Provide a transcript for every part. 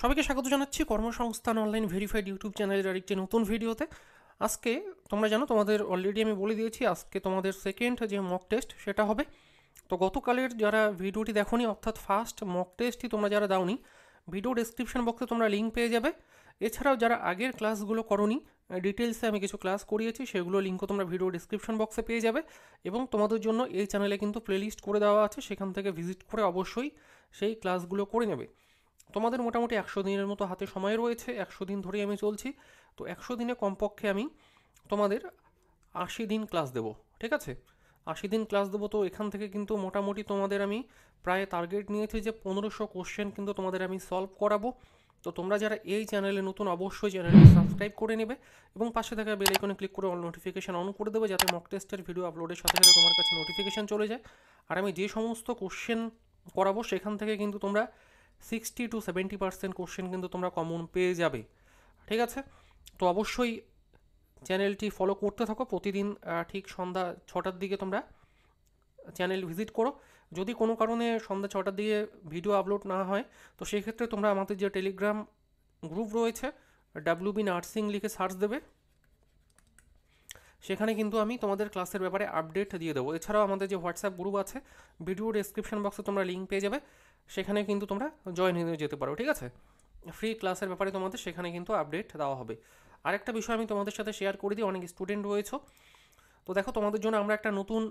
সবাইকে স্বাগত জানাচ্ছি কর্মসংস্থান অনলাইন ভেরিফাইড ইউটিউব চ্যানেলের আরেকটি নতুন ভিডিওতে আজকে তোমরা জানো তোমাদের অলরেডি আমি বলে দিয়েছি আজকে তোমাদের সেকেন্ড যে মক টেস্ট সেটা হবে তো গতকালের যারা ভিডিওটি নি অর্থাৎ ফার্স্ট মক টেস্টই তোমরা যারা দাওনি ভিডিও ডেসক্রিপশন বক্সে তোমরা লিঙ্ক পেয়ে যাবে এছাড়াও যারা আগের ক্লাসগুলো করনি ডিটেলসে আমি কিছু ক্লাস করিয়েছি সেগুলো লিঙ্কও তোমরা ভিডিও ডেসক্রিপশন বক্সে পেয়ে যাবে এবং তোমাদের জন্য এই চ্যানেলে কিন্তু প্লেলিস্ট করে দেওয়া আছে সেখান থেকে ভিজিট করে অবশ্যই সেই ক্লাসগুলো করে নেবে তোমাদের মোটামুটি একশো দিনের মতো হাতে সময় রয়েছে একশো দিন ধরেই আমি চলছি তো একশো দিনে কমপক্ষে আমি তোমাদের আশি দিন ক্লাস দেব ঠিক আছে আশি দিন ক্লাস দেবো তো এখান থেকে কিন্তু মোটামুটি তোমাদের আমি প্রায় টার্গেট নিয়েছি যে পনেরোশো কোশ্চেন কিন্তু তোমাদের আমি সলভ করাবো তো তোমরা যারা এই চ্যানেলে নতুন অবশ্যই চ্যানেলটি সাবস্ক্রাইব করে নেবে এবং পাশে থাকা বেল আইকনে ক্লিক করে অল নোটিফিকেশান অন করে দেবে যাতে মক টেস্টের ভিডিও আপলোডের সাথে সাথে তোমার কাছে নোটিফিকেশান চলে যায় আর আমি যে সমস্ত কোশ্চেন করাবো সেখান থেকে কিন্তু তোমরা sixty two seventy percent question কিন্তু তোমরা কমন পেয়ে যাবে ঠিক আছে তো অবশ্যই চ্যানেলটি ফলো করতে থাকো প্রতিদিন ঠিক সন্ধ্যা ছটার দিকে তোমরা চ্যানেল ভিজিট করো যদি কোনো কারণে সন্ধ্যা ছটার দিকে ভিডিও আপলোড না হয় তো সেক্ষেত্রে তোমরা আমাদের যে টেলিগ্রাম গ্রুপ রয়েছে ডাব্লিউ বি নার্সিং লিখে সার্চ দেবে সেখানে কিন্তু আমি তোমাদের ক্লাসের ব্যাপারে আপডেট দিয়ে দেবো এছাড়াও আমাদের যে হোয়াটসঅ্যাপ গ্রুপ আছে ভিডিও ডেসক্রিপশন বক্সে তোমরা লিঙ্ক পেয়ে যাবে সেখানে কিন্তু তোমরা জয়েন হয়ে যেতে পারো ঠিক আছে ফ্রি ক্লাসের ব্যাপারে তোমাদের সেখানে কিন্তু আপডেট দেওয়া হবে আরেকটা বিষয় আমি তোমাদের সাথে শেয়ার করে দিই অনেক স্টুডেন্ট রয়েছে তো দেখো তোমাদের জন্য আমরা একটা নতুন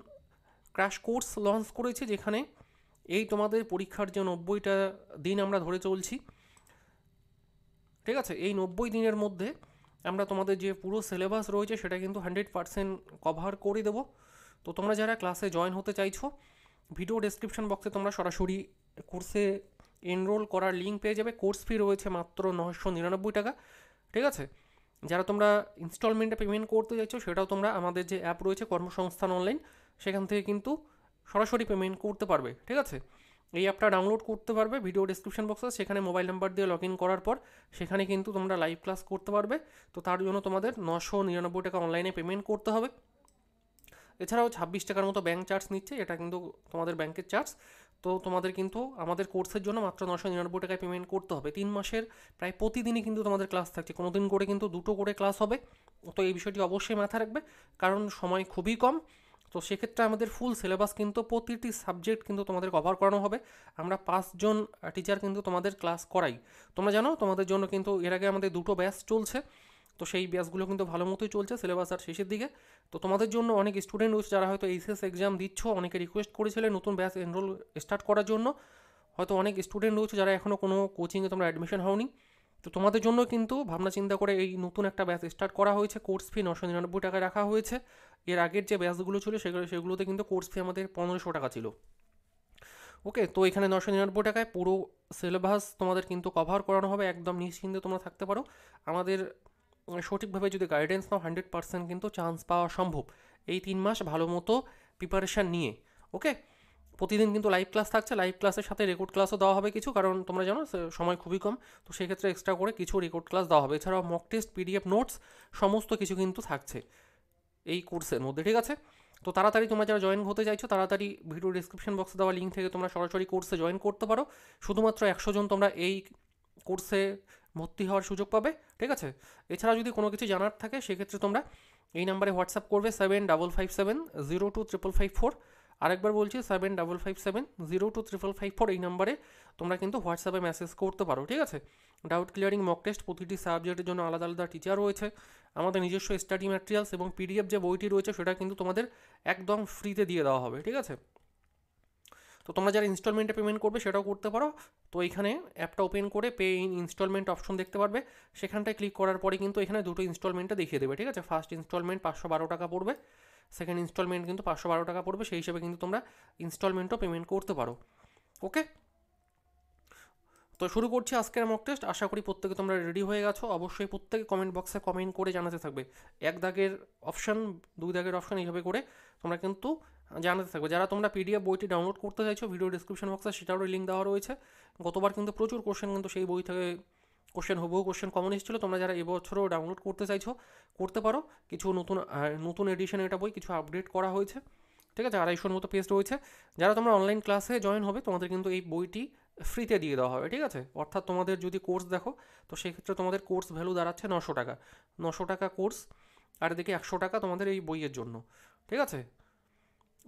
ক্র্যাশ কোর্স লঞ্চ করেছি যেখানে এই তোমাদের পরীক্ষার যে নব্বইটা দিন আমরা ধরে চলছি ঠিক আছে এই নব্বই দিনের মধ্যে আমরা তোমাদের যে পুরো সিলেবাস রয়েছে সেটা কিন্তু হান্ড্রেড পার্সেন্ট কভার করে দেবো তো তোমরা যারা ক্লাসে জয়েন হতে চাইছো ভিডিও ডেসক্রিপশন বক্সে তোমরা সরাসরি কোর্সে এনরোল করার লিঙ্ক পেয়ে যাবে কোর্স ফি রয়েছে মাত্র নশো নিরানব্বই টাকা ঠিক আছে যারা তোমরা ইনস্টলমেন্টে পেমেন্ট করতে চাইছো সেটাও তোমরা আমাদের যে অ্যাপ রয়েছে কর্মসংস্থান অনলাইন সেখান থেকে কিন্তু সরাসরি পেমেন্ট করতে পারবে ঠিক আছে এই অ্যাপটা ডাউনলোড করতে পারবে ভিডিও ডিসক্রিপশন বক্সে সেখানে মোবাইল নাম্বার দিয়ে লগ ইন করার পর সেখানে কিন্তু তোমরা লাইভ ক্লাস করতে পারবে তো তার জন্য তোমাদের নশো নিরানব্বই টাকা অনলাইনে পেমেন্ট করতে হবে এছাড়াও ছাব্বিশ টাকার মতো ব্যাঙ্ক চার্জ নিচ্ছে এটা কিন্তু তোমাদের ব্যাংকের চার্জ তো তোমাদের কিন্তু আমাদের কোর্সের জন্য মাত্র নশো নিরানব্বই টাকায় পেমেন্ট করতে হবে তিন মাসের প্রায় প্রতিদিনই কিন্তু তোমাদের ক্লাস থাকছে কোনো দিন করে কিন্তু দুটো করে ক্লাস হবে তো এই বিষয়টি অবশ্যই মাথায় রাখবে কারণ সময় খুবই কম তো সেক্ষেত্রে আমাদের ফুল সিলেবাস কিন্তু প্রতিটি সাবজেক্ট কিন্তু তোমাদের কভার করানো হবে আমরা পাঁচজন টিচার কিন্তু তোমাদের ক্লাস করাই তোমরা জানো তোমাদের জন্য কিন্তু এর আগে আমাদের দুটো ব্যাচ চলছে তো সেই ব্যাচগুলো কিন্তু ভালো মতোই চলছে সিলেবাস আর শেষের দিকে তো তোমাদের জন্য অনেক স্টুডেন্ট রয়েছে যারা হয়তো এইচএস এক্সাম দিচ্ছ অনেকে রিকোয়েস্ট করেছিলে নতুন ব্যাচ এনরোল স্টার্ট করার জন্য হয়তো অনেক স্টুডেন্ট রয়েছে যারা এখনও কোনো কোচিংয়ে তোমরা অ্যাডমিশন হওনি তো তোমাদের জন্য কিন্তু ভাবনা চিন্তা করে এই নতুন একটা ব্যাচ স্টার্ট করা হয়েছে কোর্স ফি নশো নিরানব্বই টাকা রাখা হয়েছে এর আগের যে ব্যাচগুলো ছিল সেগুলো সেগুলোতে কিন্তু কোর্স ফি আমাদের পনেরোশো টাকা ছিল ওকে তো এখানে নশো নিরানব্বই টাকায় পুরো সিলেবাস তোমাদের কিন্তু কভার করানো হবে একদম নিশ্চিন্তে তোমরা থাকতে পারো আমাদের মানে সঠিকভাবে যদি গাইডেন্স নাও হান্ড্রেড পার্সেন্ট কিন্তু চান্স পাওয়া সম্ভব এই তিন মাস ভালো মতো প্রিপারেশান নিয়ে ওকে প্রতিদিন কিন্তু লাইভ ক্লাস থাকছে লাইভ ক্লাসের সাথে রেকর্ড ক্লাসও দেওয়া হবে কিছু কারণ তোমরা জানো সময় খুবই কম তো সেক্ষেত্রে এক্সট্রা করে কিছু রেকর্ড ক্লাস দেওয়া হবে এছাড়াও মক টেস্ট পিডিএফ নোটস সমস্ত কিছু কিন্তু থাকছে এই কোর্সের মধ্যে ঠিক আছে তো তাড়াতাড়ি তোমরা যারা জয়েন হতে চাইছো তাড়াতাড়ি ভিডিও ডিসক্রিপশন বক্সে দেওয়া লিঙ্ক থেকে তোমরা সরাসরি কোর্সে জয়েন করতে পারো শুধুমাত্র একশো জন তোমরা এই কোর্সে ভর্তি হওয়ার সুযোগ পাবে ঠিক আছে এছাড়া যদি কোনো কিছু জানার থাকে সেক্ষেত্রে তোমরা এই নাম্বারে হোয়াটসঅ্যাপ করবে seven double five seven zero two triple five four আরেকবার বলছি seven double five seven zero two triple five four এই নাম্বারে তোমরা কিন্তু হোয়াটসঅ্যাপে মেসেজ করতে পারো ঠিক আছে ডাউট ক্লিয়ারিং মক টেস্ট প্রতিটি সাবজেক্টের জন্য আলাদা আলাদা টিচার রয়েছে আমাদের নিজস্ব স্টাডি ম্যাটেরিয়ালস এবং পিডিএফ যে বইটি রয়েছে সেটা কিন্তু তোমাদের একদম ফ্রিতে দিয়ে দেওয়া হবে ঠিক আছে তো তোমরা যারা ইনস্টলমেন্টে পেমেন্ট করবে সেটাও করতে পারো তো এখানে অ্যাপটা ওপেন করে পে ইন ইনস্টলমেন্ট অপশন দেখতে পারবে সেখানটায় ক্লিক করার পরে কিন্তু এখানে দুটো ইনস্টলমেন্টে দেখিয়ে দেবে ঠিক আছে ফার্স্ট ইনস্টলমেন্ট পাঁচশো বারো টাকা পড়বে সেকেন্ড ইনস্টলমেন্ট কিন্তু পাঁচশো বারো টাকা পড়বে সেই হিসেবে কিন্তু তোমরা ইনস্টলমেন্টও পেমেন্ট করতে পারো ওকে তো শুরু করছি আজকের মক টেস্ট আশা করি প্রত্যেকে তোমরা রেডি হয়ে গেছো অবশ্যই প্রত্যেকে কমেন্ট বক্সে কমেন্ট করে জানাতে থাকবে এক দাগের অপশান দুই দাগের অপশান এইভাবে করে তোমরা কিন্তু জানাতে থাকবে যারা তোমরা পিডিএফ বইটি ডাউনলোড করতে চাইছো ভিডিও ডিসক্রিপশন বক্সে সেটারও লিঙ্ক দেওয়া রয়েছে গতবার কিন্তু প্রচুর কোশ্চেন কিন্তু সেই বই থেকে কোশ্চেন হবু কোশ্চেন কমন এসেছিল তোমরা যারা এবছরও ডাউনলোড করতে চাইছো করতে পারো কিছু নতুন নতুন এডিশন এটা বই কিছু আপডেট করা হয়েছে ঠিক আছে আড়াইশোর মতো পেস্ট রয়েছে যারা তোমরা অনলাইন ক্লাসে জয়েন হবে তোমাদের কিন্তু এই বইটি ফ্রিতে দিয়ে দেওয়া হবে ঠিক আছে অর্থাৎ তোমাদের যদি কোর্স দেখো তো সেক্ষেত্রে তোমাদের কোর্স ভ্যালু দাঁড়াচ্ছে নশো টাকা নশো টাকা কোর্স আর এদিকে একশো টাকা তোমাদের এই বইয়ের জন্য ঠিক আছে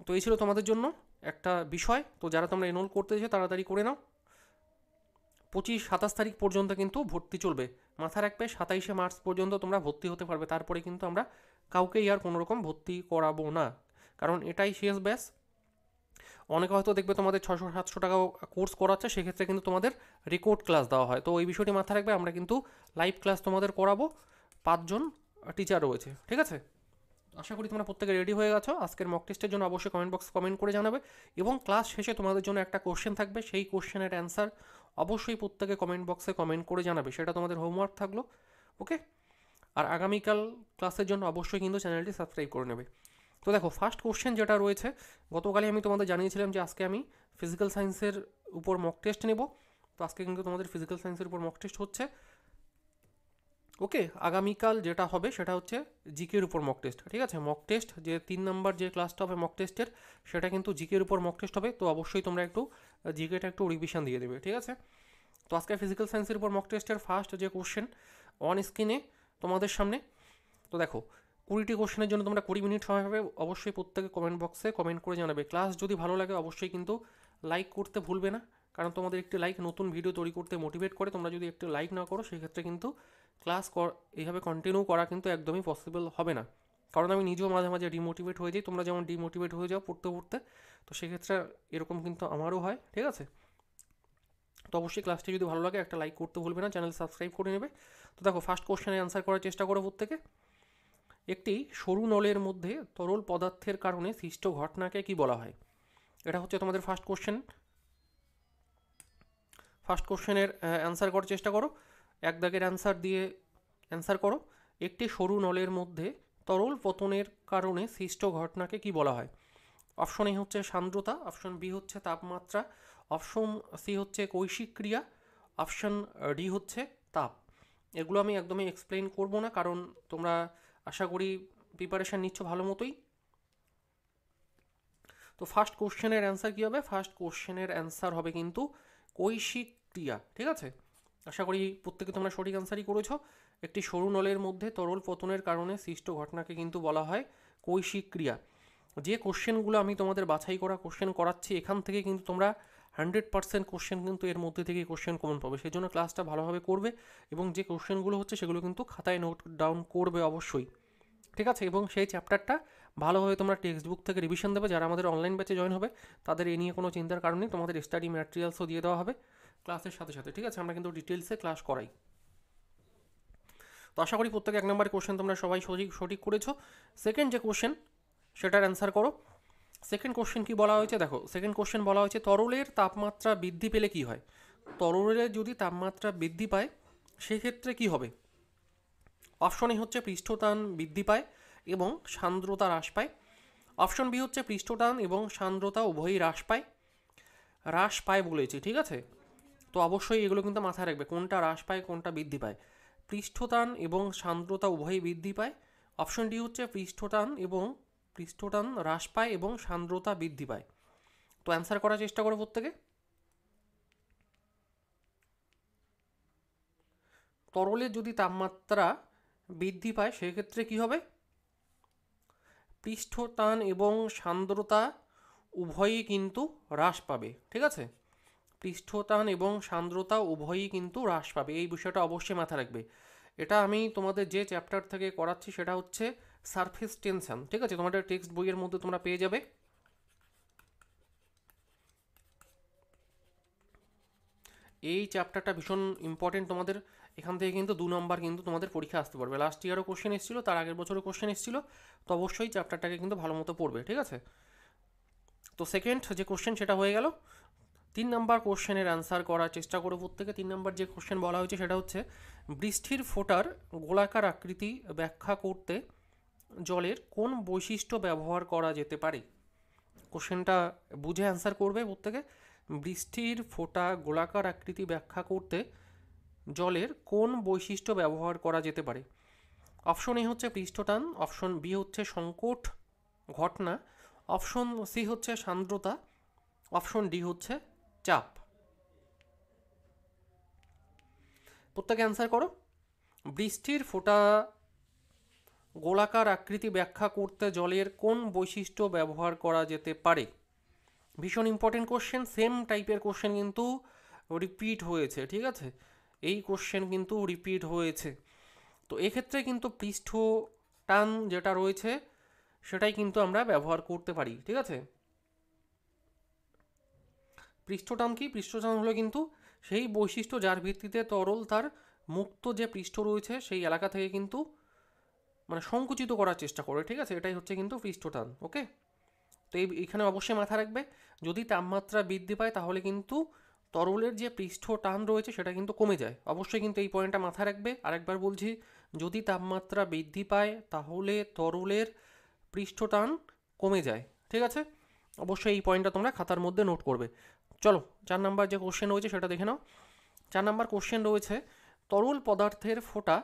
তো এই ছিল তোমাদের জন্য একটা বিষয় তো যারা তোমরা এনরোল করতে চাই তাড়াতাড়ি করে নাও পঁচিশ সাতাশ তারিখ পর্যন্ত কিন্তু ভর্তি চলবে মাথা রাখবে সাতাইশে মার্চ পর্যন্ত তোমরা ভর্তি হতে পারবে তারপরে কিন্তু আমরা কাউকেই আর কোনোরকম ভর্তি করাবো না কারণ এটাই শেষ ব্যাস অনেকে হয়তো দেখবে তোমাদের ছশো সাতশো টাকা কোর্স করাচ্ছে সেক্ষেত্রে কিন্তু তোমাদের রেকর্ড ক্লাস দেওয়া হয় তো এই বিষয়টি মাথায় রাখবে আমরা কিন্তু লাইভ ক্লাস তোমাদের করাবো পাঁচজন টিচার রয়েছে ঠিক আছে আশা করি তোমরা প্রত্যেকে রেডি হয়ে গেছো আজকের মক টেস্টের জন্য অবশ্যই কমেন্ট বক্স কমেন্ট করে জানাবে এবং ক্লাস শেষে তোমাদের জন্য একটা কোশ্চেন থাকবে সেই কোশ্চেনের অ্যান্সার অবশ্যই প্রত্যেকে কমেন্ট বক্সে কমেন্ট করে জানাবে সেটা তোমাদের হোমওয়ার্ক থাকলো ওকে আর আগামীকাল ক্লাসের জন্য অবশ্যই কিন্তু চ্যানেলটি সাবস্ক্রাইব করে নেবে তো দেখো ফার্স্ট কোশ্চেন যেটা রয়েছে গতকালই আমি তোমাদের জানিয়েছিলাম যে আজকে আমি ফিজিক্যাল সায়েন্সের উপর মক টেস্ট নেব তো আজকে কিন্তু তোমাদের ফিজিক্যাল সায়েন্সের উপর মক টেস্ট হচ্ছে ওকে আগামীকাল যেটা হবে সেটা হচ্ছে জিকের উপর মক টেস্ট ঠিক আছে মক টেস্ট যে তিন নাম্বার যে ক্লাসটা হবে মক টেস্টের সেটা কিন্তু জিকের উপর মক টেস্ট হবে তো অবশ্যই তোমরা একটু জিকেটা একটু রিভিশন দিয়ে দেবে ঠিক আছে তো আজকে ফিজিক্যাল সায়েন্সের উপর মক টেস্টের ফার্স্ট যে কোশ্চেন অন স্ক্রিনে তোমাদের সামনে তো দেখো কুড়িটি কোশ্চেনের জন্য তোমরা কুড়ি মিনিট সময় পাবে অবশ্যই প্রত্যেকে কমেন্ট বক্সে কমেন্ট করে জানাবে ক্লাস যদি ভালো লাগে অবশ্যই কিন্তু লাইক করতে ভুলবে না কারণ তোমাদের একটি লাইক নতুন ভিডিও তৈরি করতে মোটিভেট করে তোমরা যদি একটি লাইক না করো সেক্ষেত্রে কিন্তু ক্লাস এইভাবে কন্টিনিউ করা কিন্তু একদমই পসিবল হবে না কারণ আমি নিজেও মাঝে মাঝে ডিমোটিভেট হয়ে যাই তোমরা যেমন ডিমোটিভেট হয়ে যাও পড়তে পড়তে তো সেক্ষেত্রে এরকম কিন্তু আমারও হয় ঠিক আছে তো অবশ্যই ক্লাসটি যদি ভালো লাগে একটা লাইক করতে ভুলবে না চ্যানেল সাবস্ক্রাইব করে নেবে তো দেখো ফার্স্ট কোশ্চেনের অ্যান্সার করার চেষ্টা করো প্রত্যেকে একটি সরু নলের মধ্যে তরল পদার্থের কারণে সৃষ্ট ঘটনাকে কি বলা হয় এটা হচ্ছে তোমাদের ফার্স্ট কোশ্চেন ফার্স্ট কোশ্চেনের অ্যান্সার করার চেষ্টা করো এক দাগের অ্যান্সার দিয়ে অ্যান্সার করো একটি সরু নলের মধ্যে তরল পতনের কারণে সৃষ্ট ঘটনাকে কি বলা হয় অপশন এ হচ্ছে সান্দ্রতা অপশন বি হচ্ছে তাপমাত্রা অপশন সি হচ্ছে কৈশিক ক্রিয়া অপশন ডি হচ্ছে তাপ এগুলো আমি একদমই এক্সপ্লেন করব না কারণ তোমরা আশা করি প্রিপারেশান নিচ্ছ ভালো মতোই তো ফার্স্ট কোশ্চেনের অ্যান্সার কী হবে ফার্স্ট কোশ্চেনের অ্যান্সার হবে কিন্তু কৈশিক ক্রিয়া ঠিক আছে আশা করি প্রত্যেকে তোমরা সঠিক অ্যান্সারই করেছো একটি সরু নলের মধ্যে তরল পতনের কারণে সৃষ্ট ঘটনাকে কিন্তু বলা হয় কৈশিক ক্রিয়া যে কোশ্চেনগুলো আমি তোমাদের বাছাই করা কোশ্চেন করাচ্ছি এখান থেকে কিন্তু তোমরা হান্ড্রেড পার্সেন্ট কোশ্চেন কিন্তু এর মধ্যে থেকে কোশ্চেন কমন পাবে সেই জন্য ক্লাসটা ভালোভাবে করবে এবং যে কোশ্চেনগুলো হচ্ছে সেগুলো কিন্তু খাতায় নোট ডাউন করবে অবশ্যই ঠিক আছে এবং সেই চ্যাপ্টারটা ভালোভাবে তোমরা টেক্সট বুক থেকে রিভিশন দেবে যারা আমাদের অনলাইন ব্যাচে জয়েন হবে তাদের এ নিয়ে কোনো চিন্তার কারণ নেই তোমাদের স্টাডি ম্যাটেরিয়ালসও দিয়ে দেওয়া হবে ক্লাসের সাথে সাথে ঠিক আছে আমরা কিন্তু ডিটেলসে ক্লাস করাই তো আশা করি প্রত্যেকে এক নম্বর কোশ্চেন তোমরা সবাই সঠিক সঠিক করেছো সেকেন্ড যে কোশ্চেন সেটার অ্যান্সার করো সেকেন্ড কোশ্চেন কি বলা হয়েছে দেখো সেকেন্ড কোশ্চেন বলা হয়েছে তরলের তাপমাত্রা বৃদ্ধি পেলে কি হয় তরলের যদি তাপমাত্রা বৃদ্ধি পায় সেক্ষেত্রে কি হবে অপশন এ হচ্ছে পৃষ্ঠতান বৃদ্ধি পায় এবং সান্দ্রতা হ্রাস পায় অপশন বি হচ্ছে পৃষ্ঠটান এবং সান্দ্রতা উভয়ই হ্রাস পায় হ্রাস পায় বলেছে ঠিক আছে তো অবশ্যই এগুলো কিন্তু মাথায় রাখবে কোনটা হ্রাস পায় কোনটা বৃদ্ধি পায় পৃষ্ঠতান এবং সান্দ্রতা উভয়ই বৃদ্ধি পায় অপশন ডি হচ্ছে পৃষ্ঠটান এবং পৃষ্ঠটান হ্রাস পায় এবং সান্দ্রতা বৃদ্ধি পায় তো অ্যান্সার করার চেষ্টা করো প্রত্যেকে তরলের যদি তাপমাত্রা বৃদ্ধি পায় সেক্ষেত্রে কি হবে পৃষ্ঠটান এবং সান্দ্রতা উভয়ই কিন্তু হ্রাস পাবে ঠিক আছে পৃষ্ঠটান এবং সান্দ্রতা উভয়ই কিন্তু হ্রাস পাবে এই বিষয়টা অবশ্যই মাথা রাখবে এটা আমি তোমাদের যে চ্যাপ্টার থেকে করাচ্ছি সেটা হচ্ছে সারফেস টেনশন ঠিক আছে তোমাদের টেক্সট বইয়ের মধ্যে তোমরা পেয়ে যাবে এই চ্যাপ্টারটা ভীষণ ইম্পর্টেন্ট তোমাদের এখান থেকে কিন্তু দু নম্বর কিন্তু তোমাদের পরীক্ষা আসতে পারবে লাস্ট ইয়ারও কোশ্চেন এসেছিল তার আগের বছরও কোশ্চেন এসেছিল তো অবশ্যই চ্যাপ্টারটাকে কিন্তু ভালো মতো পড়বে ঠিক আছে তো সেকেন্ড যে কোশ্চেন সেটা হয়ে গেল তিন নম্বর কোশ্চেনের অ্যান্সার করার চেষ্টা করো প্রত্যেকে তিন নাম্বার যে কোশ্চেন বলা হয়েছে সেটা হচ্ছে বৃষ্টির ফোটার গোলাকার আকৃতি ব্যাখ্যা করতে জলের কোন বৈশিষ্ট্য ব্যবহার করা যেতে পারে কোশ্চেনটা বুঝে অ্যান্সার করবে প্রত্যেকে বৃষ্টির ফোটা গোলাকার আকৃতি ব্যাখ্যা করতে জলের কোন বৈশিষ্ট্য ব্যবহার করা যেতে পারে অপশন এ হচ্ছে পৃষ্ঠটান অপশন বি হচ্ছে সংকট ঘটনা অপশন সি হচ্ছে সান্দ্রতা অপশন ডি হচ্ছে চাপ প্রত্যেকে অ্যান্সার করো বৃষ্টির ফোটা গোলাকার আকৃতি ব্যাখ্যা করতে জলের কোন বৈশিষ্ট্য ব্যবহার করা যেতে পারে ভীষণ ইম্পর্টেন্ট কোশ্চেন সেম টাইপের কোশ্চেন কিন্তু রিপিট হয়েছে ঠিক আছে এই কোশ্চেন কিন্তু রিপিট হয়েছে তো এক্ষেত্রে কিন্তু পৃষ্ঠ টান যেটা রয়েছে সেটাই কিন্তু আমরা ব্যবহার করতে পারি ঠিক আছে পৃষ্ঠটান কি পৃষ্ঠটান হলো কিন্তু সেই বৈশিষ্ট্য যার ভিত্তিতে তরল তার মুক্ত যে পৃষ্ঠ রয়েছে সেই এলাকা থেকে কিন্তু মানে সংকুচিত করার চেষ্টা করে ঠিক আছে এটাই হচ্ছে কিন্তু পৃষ্ঠটান ওকে তো এই এখানে অবশ্যই মাথা রাখবে যদি তাপমাত্রা বৃদ্ধি পায় তাহলে কিন্তু তরলের যে পৃষ্ঠ টান রয়েছে সেটা কিন্তু কমে যায় অবশ্যই কিন্তু এই পয়েন্টটা মাথায় রাখবে আরেকবার বলছি যদি তাপমাত্রা বৃদ্ধি পায় তাহলে তরলের পৃষ্ঠ টান কমে যায় ঠিক আছে অবশ্যই এই পয়েন্টটা তোমরা খাতার মধ্যে নোট করবে চলো চার নাম্বার যে কোশ্চেন রয়েছে সেটা দেখে নাও চার নাম্বার কোশ্চেন রয়েছে তরল পদার্থের ফোঁটা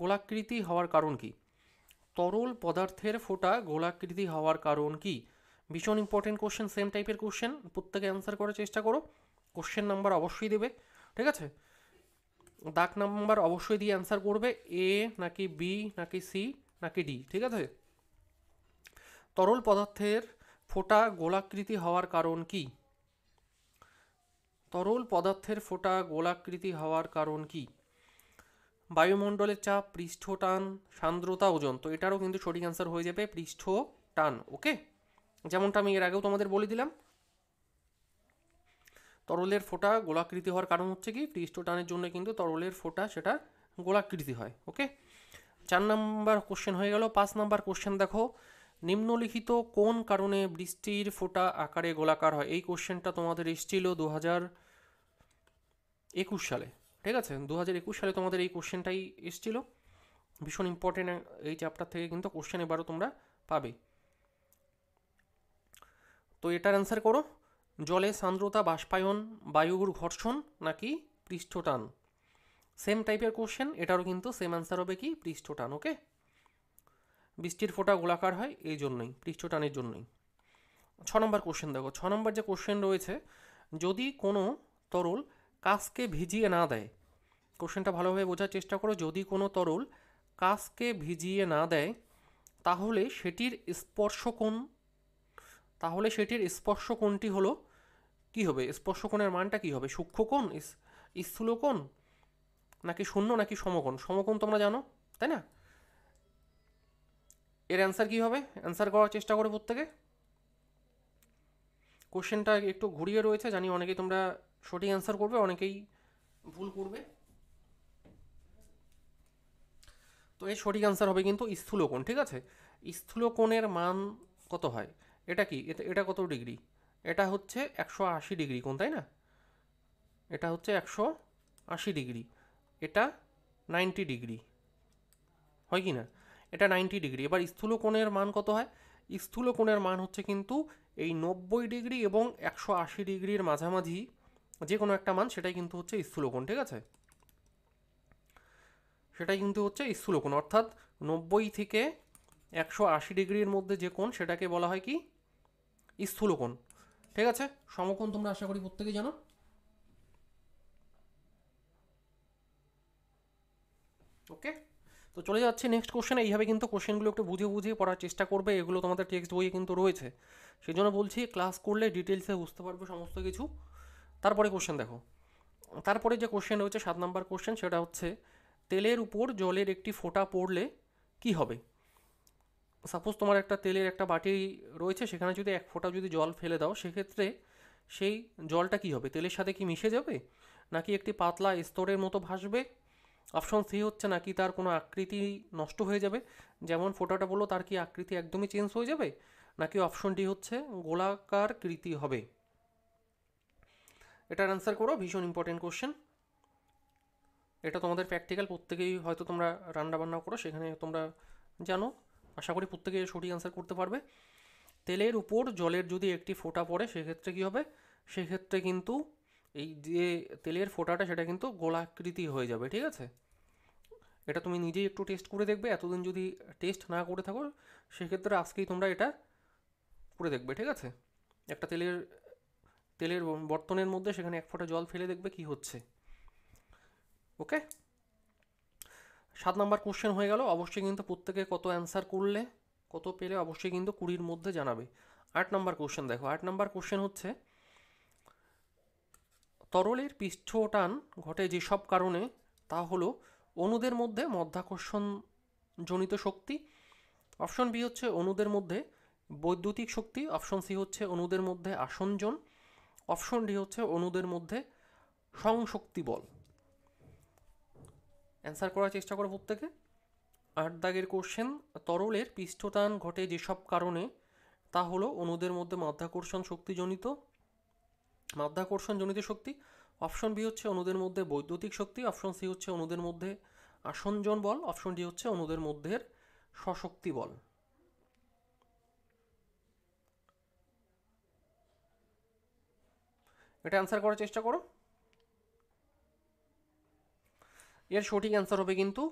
গোলাকৃতি হওয়ার কারণ কী তরল পদার্থের ফোঁটা গোলাকৃতি হওয়ার কারণ কি ভীষণ ইম্পর্টেন্ট কোশ্চেন সেম টাইপের কোশ্চেন প্রত্যেকে অ্যান্সার করার চেষ্টা করো কোশ্চেন নাম্বার অবশ্যই দেবে ঠিক আছে দাগ নাম্বার অবশ্যই দিয়ে অ্যান্সার করবে এ নাকি বি নাকি সি নাকি ডি ঠিক আছে তরল পদার্থের ফোঁটা গোলাকৃতি হওয়ার কারণ কি তরল পদার্থের ফোঁটা গোলাকৃতি হওয়ার কারণ কী বায়ুমণ্ডলের চাপ পৃষ্ঠ টান সান্দ্রতা ওজন তো এটারও কিন্তু সঠিক অ্যান্সার হয়ে যাবে পৃষ্ঠ টান ওকে যেমনটা আমি এর আগেও তোমাদের বলে দিলাম তরলের ফোঁটা গোলাকৃতি হওয়ার কারণ হচ্ছে কি পৃষ্ঠ টানের জন্য কিন্তু তরলের ফোঁটা সেটা গোলাকৃতি হয় ওকে চার নাম্বার কোশ্চেন হয়ে গেল পাঁচ নাম্বার কোশ্চেন দেখো নিম্নলিখিত কোন কারণে বৃষ্টির ফোঁটা আকারে গোলাকার হয় এই কোশ্চেনটা তোমাদের এসেছিল দু হাজার একুশ সালে ঠিক আছে দু হাজার একুশ সালে তোমাদের এই কোশ্চেনটাই এসেছিলো ভীষণ ইম্পর্টেন্ট এই চ্যাপ্টার থেকে কিন্তু কোশ্চেন এবারও তোমরা পাবে তো এটার অ্যান্সার করো জলে সান্দ্রতা বাষ্পায়ন বায়ুর ঘর্ষণ নাকি পৃষ্ঠটান সেম টাইপের কোশ্চেন এটারও কিন্তু সেম অ্যান্সার হবে কি পৃষ্ঠটান ওকে বৃষ্টির ফোঁটা গোলাকার হয় এই জন্যই পৃষ্ঠটানের জন্যই ছ নম্বর কোশ্চেন দেখো ছ নম্বর যে কোশ্চেন রয়েছে যদি কোনো তরল কাসকে ভিজিয়ে না দেয় কোশ্চেনটা ভালোভাবে বোঝার চেষ্টা করো যদি কোনো তরল কাসকে ভিজিয়ে না দেয় তাহলে সেটির স্পর্শকোণ তাহলে সেটির স্পর্শকোণটি হলো কি হবে স্পর্শকোণের মানটা কি হবে সূক্ষ্মকোণ স্থূলকোণ নাকি শূন্য নাকি সমকোণ সমকোণ তোমরা জানো তাই না এর অ্যান্সার কি হবে অ্যান্সার করার চেষ্টা করে প্রত্যেকে কোশ্চেনটা একটু ঘুরিয়ে রয়েছে জানি অনেকেই তোমরা সঠিক অ্যান্সার করবে অনেকেই ভুল করবে তো এই সঠিক অ্যান্সার হবে কিন্তু স্থূলকোণ ঠিক আছে স্থূলকোণের মান কত হয় এটা কি এটা কত ডিগ্রি এটা হচ্ছে একশো আশি ডিগ্রি কোণ তাই না এটা হচ্ছে একশো আশি ডিগ্রি এটা নাইনটি ডিগ্রি হয় কি না এটা নাইনটি ডিগ্রি এবার স্থূলকোণের মান কত হয় স্থূলকোণের মান হচ্ছে কিন্তু এই নব্বই ডিগ্রি এবং একশো আশি ডিগ্রির মাঝামাঝি যে কোনো একটা মান সেটাই কিন্তু হচ্ছে স্থূলকোণ ঠিক আছে সেটাই কিন্তু হচ্ছে স্থূলকোণ অর্থাৎ নব্বই থেকে একশো আশি ডিগ্রির মধ্যে যে কোণ সেটাকে বলা হয় কি স্থূলকোণ ঠিক আছে সমকোণ তোমরা আশা করি প্রত্যেকে জানো ওকে তো চলে যাচ্ছে নেক্সট কোশ্চেন এইভাবে কিন্তু কোশ্চেনগুলো একটু বুঝে বুঝে পড়ার চেষ্টা করবে এগুলো তোমাদের টেক্সট বইয়ে কিন্তু রয়েছে সেই জন্য বলছি ক্লাস করলে ডিটেলসে বুঝতে পারবে সমস্ত কিছু তারপরে কোশ্চেন দেখো তারপরে যে কোশ্চেন রয়েছে সাত নম্বর কোশ্চেন সেটা হচ্ছে তেলের উপর জলের একটি ফোঁটা পড়লে কি হবে সাপোজ তোমার একটা তেলের একটা বাটি রয়েছে সেখানে যদি এক ফোঁটা যদি জল ফেলে দাও সেক্ষেত্রে সেই জলটা কি হবে তেলের সাথে কি মিশে যাবে নাকি একটি পাতলা স্তরের মতো ভাসবে অপশন সি হচ্ছে নাকি তার কোনো আকৃতি নষ্ট হয়ে যাবে যেমন ফোঁটাটা বললো তার কি আকৃতি একদমই চেঞ্জ হয়ে যাবে নাকি অপশন ডি হচ্ছে গোলাকার কৃতি হবে এটার অ্যান্সার করো ভীষণ ইম্পর্টেন্ট কোশ্চেন এটা তোমাদের প্র্যাকটিক্যাল প্রত্যেকেই হয়তো তোমরা রান্না বান্না করো সেখানে তোমরা জানো আশা করি প্রত্যেকে সঠিক অ্যান্সার করতে পারবে তেলের উপর জলের যদি একটি ফোঁটা পড়ে সেক্ষেত্রে কী হবে সেক্ষেত্রে কিন্তু এই যে তেলের ফোঁটাটা সেটা কিন্তু গোলাকৃতি হয়ে যাবে ঠিক আছে এটা তুমি নিজেই একটু টেস্ট করে দেখবে এতদিন যদি টেস্ট না করে থাকো সেক্ষেত্রে আজকেই তোমরা এটা করে দেখবে ঠিক আছে একটা তেলের তেলের বর্তনের মধ্যে সেখানে এক ফোঁটা জল ফেলে দেখবে কি হচ্ছে ওকে সাত নাম্বার কোশ্চেন হয়ে গেল অবশ্যই কিন্তু প্রত্যেকে কত অ্যান্সার করলে কত পেলে অবশ্যই কিন্তু কুড়ির মধ্যে জানাবে আট নাম্বার কোশ্চেন দেখো আট নাম্বার কোশ্চেন হচ্ছে তরলের পৃষ্ঠটান ঘটে যেসব কারণে তা হলো অনুদের মধ্যে মধ্যাকর্ষণ জনিত শক্তি অপশন বি হচ্ছে অনুদের মধ্যে বৈদ্যুতিক শক্তি অপশন সি হচ্ছে অনুদের মধ্যে আসনজন অপশন ডি হচ্ছে অনুদের মধ্যে সংশক্তি বল অ্যান্সার করার চেষ্টা করো প্রত্যেকে আট দাগের কোশ্চেন তরলের পৃষ্ঠটান ঘটে যেসব কারণে তা হলো অনুদের মধ্যে মাধ্যাকর্ষণ শক্তিজনিত মাধ্যাকর্ষণ জনিত শক্তি অপশন বি হচ্ছে অনুদের মধ্যে বৈদ্যুতিক শক্তি অপশন সি হচ্ছে অনুদের মধ্যে আসনজন বল অপশন ডি হচ্ছে অনুদের মধ্যে সশক্তি বল এটা অ্যান্সার করার চেষ্টা করো এর সঠিক অ্যান্সার হবে কিন্তু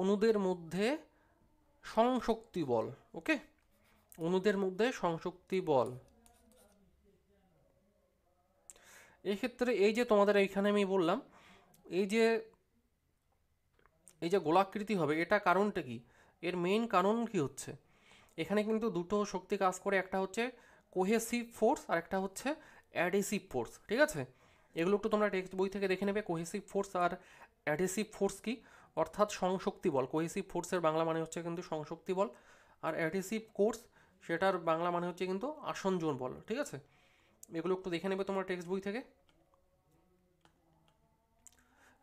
অনুদের মধ্যে সংশক্তি বল ওকে অনুদের মধ্যে সংশক্তি বল এক্ষেত্রে এই যে তোমাদের এইখানে আমি বললাম এই যে এই যে গোলাকৃতি হবে এটা কারণটা কি এর মেইন কারণ কি হচ্ছে এখানে কিন্তু দুটো শক্তি কাজ করে একটা হচ্ছে কোহেসিভ ফোর্স আর একটা হচ্ছে অ্যাডেসিভ ফোর্স ঠিক আছে এগুলো একটু তোমরা টেক্সট বই থেকে দেখে নেবে কোহেসিভ ফোর্স আর অ্যাডেসিভ ফোর্স কি অর্থাৎ সংশক্তি বল কোহেসিভ ফোর্সের বাংলা মানে হচ্ছে কিন্তু সংশক্তি বল আর অ্যাডেসিভ কোর্স সেটার বাংলা মানে হচ্ছে কিন্তু আসন জোন বল ঠিক আছে এগুলো একটু দেখে নেবে তোমরা টেক্সট বই থেকে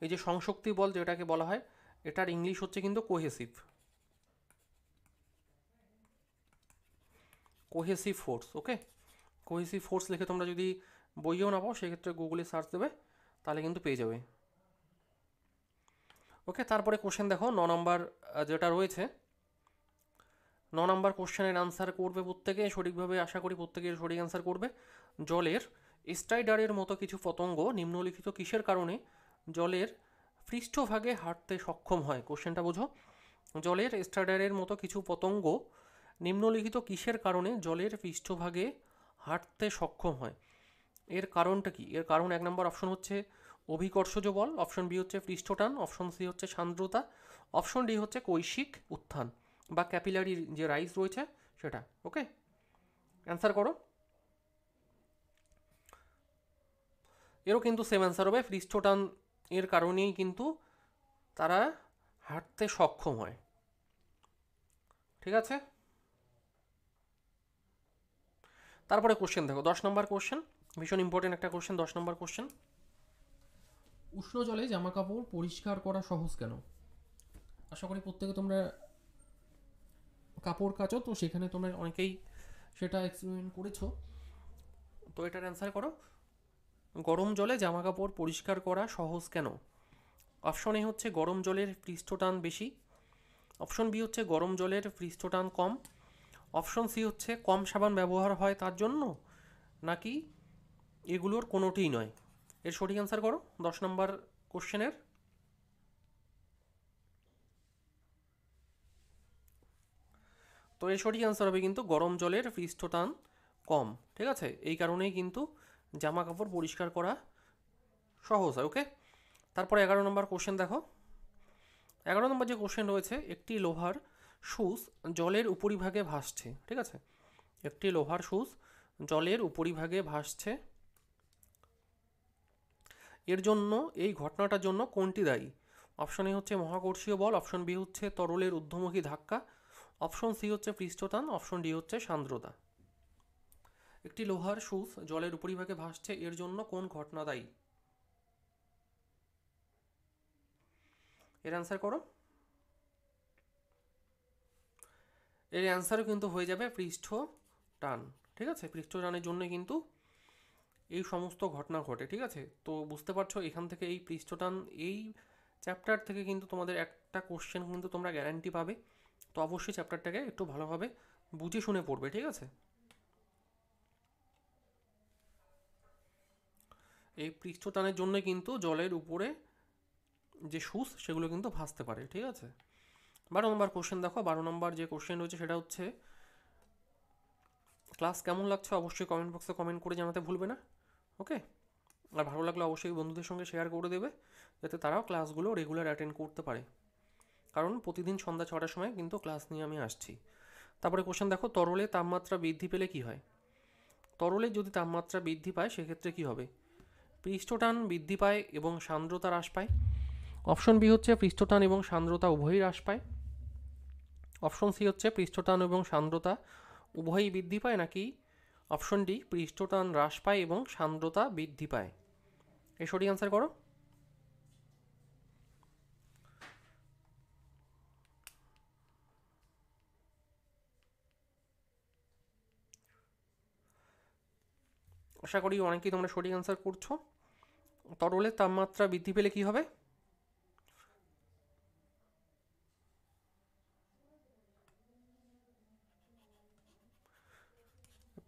এই যে সংশক্তি বল যেটাকে বলা হয় এটার ইংলিশ হচ্ছে কিন্তু cohesive cohesive force okay cohesive force লিখে তোমরা যদি বইও না পাও সেক্ষেত্রে গুগলে সার্চ দেবে তাহলে কিন্তু পেয়ে যাবে ওকে তারপরে কোশ্চেন দেখো ন নম্বর যেটা রয়েছে ন নম্বর কোশ্চেনের আনসার করবে প্রত্যেকে সঠিকভাবে আশা করি প্রত্যেকে সঠিক আনসার করবে জলের স্টাইডারের মতো কিছু পতঙ্গ নিম্নলিখিত কিসের কারণে জলের পৃষ্ঠভাগে হাঁটতে সক্ষম হয় কোশ্চেনটা বোঝো জলের স্টাইডারের মতো কিছু পতঙ্গ নিম্নলিখিত কিসের কারণে জলের পৃষ্ঠভাগে হাঁটতে সক্ষম হয় এর কারণটা কি এর কারণ এক নম্বর অপশন হচ্ছে অভিকর্ষজ বল অপশন বি হচ্ছে পৃষ্ঠটান অপশন সি হচ্ছে সান্দ্রতা অপশন ডি হচ্ছে কৈশিক উত্থান বা ক্যাপিলারি যে রাইস রয়েছে সেটা ওকে অ্যান্সার করো এরও কিন্তু সেম অ্যান্সার হবে পৃষ্ঠটান এর কারণেই কিন্তু তারা হাঁটতে সক্ষম হয় ঠিক আছে তারপরে কোশ্চেন দেখো দশ নম্বর কোশ্চেন ভীষণ ইম্পর্টেন্ট একটা কোশ্চেন দশ নম্বর কোশ্চেন উষ্ণ জলে জামা কাপড় পরিষ্কার করা সহজ কেন আশা করি প্রত্যেকে তোমরা কাপড় কাচো তো সেখানে তোমরা অনেকেই সেটা এক্সপেরিমেন্ট করেছো তো এটার অ্যান্সার করো গরম জলে জামা কাপড় পরিষ্কার করা সহজ কেন অপশন এ হচ্ছে গরম জলের পৃষ্ঠটান বেশি অপশন বি হচ্ছে গরম জলের পৃষ্ঠটান কম অপশন সি হচ্ছে কম সাবান ব্যবহার হয় তার জন্য নাকি এগুলোর কোনোটিই নয় এর সঠিক অ্যান্সার করো দশ নম্বর কোশ্চেনের তো এর সঠিক অ্যান্সার হবে কিন্তু গরম জলের পৃষ্ঠটান কম ঠিক আছে এই কারণেই কিন্তু জামা কাপড় পরিষ্কার করা সহজ হয় ওকে তারপরে এগারো নম্বর কোশ্চেন দেখো এগারো নম্বর যে কোশ্চেন রয়েছে একটি লোহার সূচ জলের উপরিভাগে ভাসছে ঠিক আছে একটি লোহার সূচ জলের উপরিভাগে ভাসছে এর জন্য এই ঘটনাটার জন্য কোনটি দায়ী অপশন এ হচ্ছে মহাকর্ষীয় বল অপশন বি হচ্ছে তরলের ঊর্ধ্বমুখী ধাক্কা অপশন সি হচ্ছে পৃষ্ঠটান অপশন ডি হচ্ছে সান্দ্রতা একটি লোহার সূচ জলের উপরিভাগে ভাসছে এর জন্য কোন ঘটনা দায়ী এর অ্যান্সার করো এর অ্যান্সারও কিন্তু হয়ে যাবে পৃষ্ঠ টান ঠিক আছে পৃষ্ঠ টানের জন্য কিন্তু এই সমস্ত ঘটনা ঘটে ঠিক আছে তো বুঝতে পারছো এখান থেকে এই পৃষ্ঠটান এই চ্যাপ্টার থেকে কিন্তু তোমাদের একটা কোশ্চেন কিন্তু তোমরা গ্যারান্টি পাবে তো অবশ্যই চ্যাপ্টারটাকে একটু ভালোভাবে বুঝে শুনে পড়বে ঠিক আছে এই পৃষ্ঠটানের জন্য কিন্তু জলের উপরে যে সুস সেগুলো কিন্তু ভাসতে পারে ঠিক আছে বারো নম্বর কোশ্চেন দেখো বারো নম্বর যে কোশ্চেন রয়েছে সেটা হচ্ছে ক্লাস কেমন লাগছে অবশ্যই কমেন্ট বক্সে কমেন্ট করে জানাতে ভুলবে না ওকে আর ভালো লাগলে অবশ্যই বন্ধুদের সঙ্গে শেয়ার করে দেবে যাতে তারাও ক্লাসগুলো রেগুলার অ্যাটেন্ড করতে পারে কারণ প্রতিদিন সন্ধ্যা ছটার সময় কিন্তু ক্লাস নিয়ে আমি আসছি তারপরে কোশ্চেন দেখো তরলে তাপমাত্রা বৃদ্ধি পেলে কি হয় তরলে যদি তাপমাত্রা বৃদ্ধি পায় সেক্ষেত্রে কি হবে পৃষ্ঠটান বৃদ্ধি পায় এবং সান্দ্রতা হ্রাস পায় অপশন বি হচ্ছে পৃষ্ঠটান এবং সান্দ্রতা উভয়ই হ্রাস পায় অপশন সি হচ্ছে পৃষ্ঠটান এবং সান্দ্রতা উভয়ই বৃদ্ধি পায় নাকি অপশন ডি পৃষ্ঠটান হ্রাস পায় এবং সান্দ্রতা বৃদ্ধি পায় এই সঠিক অ্যান্সার করো আশা করি অনেকেই তোমরা সঠিক অ্যান্সার করছো তরলের তাপমাত্রা বৃদ্ধি পেলে কী হবে